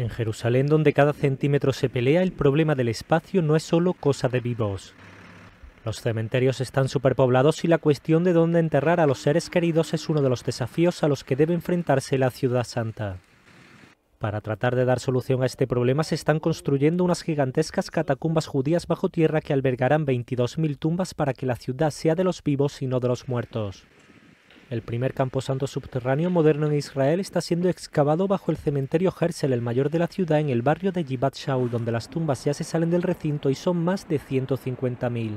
En Jerusalén, donde cada centímetro se pelea, el problema del espacio no es solo cosa de vivos. Los cementerios están superpoblados y la cuestión de dónde enterrar a los seres queridos es uno de los desafíos a los que debe enfrentarse la ciudad santa. Para tratar de dar solución a este problema se están construyendo unas gigantescas catacumbas judías bajo tierra que albergarán 22.000 tumbas para que la ciudad sea de los vivos y no de los muertos. El primer camposanto subterráneo moderno en Israel está siendo excavado bajo el cementerio Herzl, el mayor de la ciudad, en el barrio de Yibat Shaul, donde las tumbas ya se salen del recinto y son más de 150.000.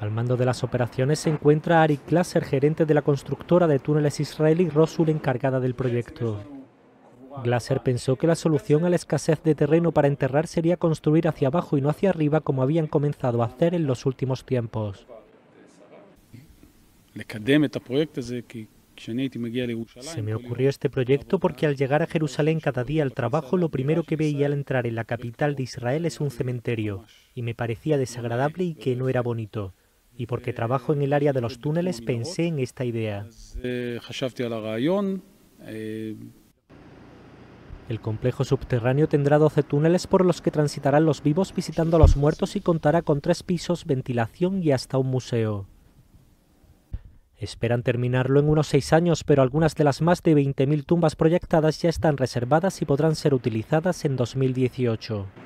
Al mando de las operaciones se encuentra Ari Glaser, gerente de la constructora de túneles israelí Rosul, encargada del proyecto. Glaser pensó que la solución a la escasez de terreno para enterrar sería construir hacia abajo y no hacia arriba como habían comenzado a hacer en los últimos tiempos. Se me ocurrió este proyecto porque al llegar a Jerusalén cada día al trabajo, lo primero que veía al entrar en la capital de Israel es un cementerio, y me parecía desagradable y que no era bonito. Y porque trabajo en el área de los túneles, pensé en esta idea. El complejo subterráneo tendrá 12 túneles por los que transitarán los vivos visitando a los muertos y contará con tres pisos, ventilación y hasta un museo. Esperan terminarlo en unos seis años, pero algunas de las más de 20.000 tumbas proyectadas ya están reservadas y podrán ser utilizadas en 2018.